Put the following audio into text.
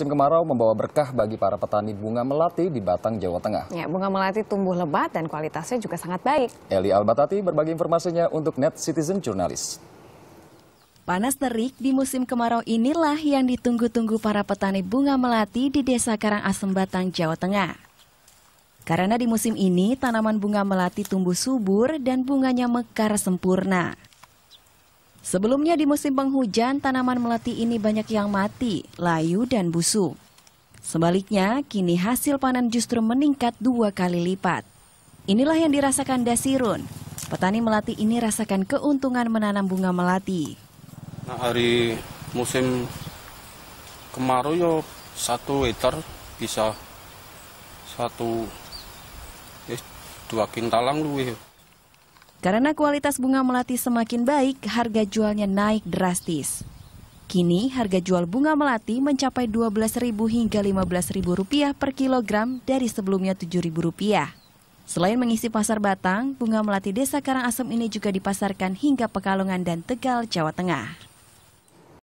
Musim kemarau membawa berkah bagi para petani bunga melati di Batang, Jawa Tengah. Ya, bunga melati tumbuh lebat dan kualitasnya juga sangat baik. Eli Albatati berbagi informasinya untuk Net Citizen Jurnalis. Panas terik di musim kemarau inilah yang ditunggu-tunggu para petani bunga melati di Desa Karangasem Batang, Jawa Tengah. Karena di musim ini tanaman bunga melati tumbuh subur dan bunganya mekar sempurna. Sebelumnya di musim penghujan, tanaman melati ini banyak yang mati, layu dan busuk. Sebaliknya, kini hasil panen justru meningkat dua kali lipat. Inilah yang dirasakan Dasirun. Petani melati ini rasakan keuntungan menanam bunga melati. Nah, hari musim kemarau yo ya satu liter bisa satu eh, dua kintalang luwih. Karena kualitas bunga melati semakin baik, harga jualnya naik drastis. Kini harga jual bunga melati mencapai Rp12.000 hingga Rp15.000 per kilogram dari sebelumnya Rp7.000. Selain mengisi pasar Batang, bunga melati desa Karangasem ini juga dipasarkan hingga Pekalongan dan Tegal, Jawa Tengah.